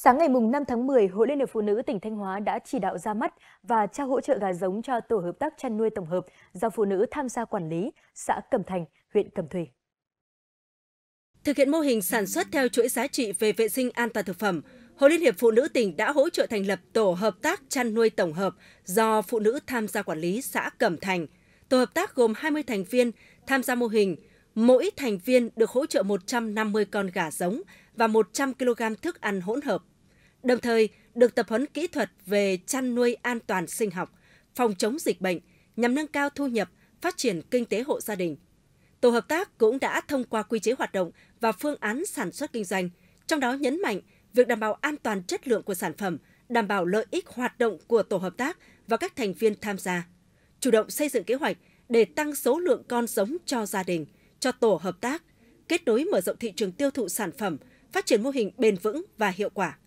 Sáng ngày 5 tháng 10, Hội Liên hiệp Phụ nữ tỉnh Thanh Hóa đã chỉ đạo ra mắt và trao hỗ trợ gà giống cho tổ hợp tác chăn nuôi tổng hợp do phụ nữ tham gia quản lý xã Cẩm Thành, huyện Cẩm Thủy. Thực hiện mô hình sản xuất theo chuỗi giá trị về vệ sinh an toàn thực phẩm, Hội Liên hiệp Phụ nữ tỉnh đã hỗ trợ thành lập tổ hợp tác chăn nuôi tổng hợp do phụ nữ tham gia quản lý xã Cẩm Thành. Tổ hợp tác gồm 20 thành viên tham gia mô hình Mỗi thành viên được hỗ trợ 150 con gà giống và 100 kg thức ăn hỗn hợp. Đồng thời, được tập huấn kỹ thuật về chăn nuôi an toàn sinh học, phòng chống dịch bệnh nhằm nâng cao thu nhập, phát triển kinh tế hộ gia đình. Tổ hợp tác cũng đã thông qua quy chế hoạt động và phương án sản xuất kinh doanh, trong đó nhấn mạnh việc đảm bảo an toàn chất lượng của sản phẩm, đảm bảo lợi ích hoạt động của tổ hợp tác và các thành viên tham gia, chủ động xây dựng kế hoạch để tăng số lượng con giống cho gia đình – cho tổ hợp tác, kết nối mở rộng thị trường tiêu thụ sản phẩm, phát triển mô hình bền vững và hiệu quả.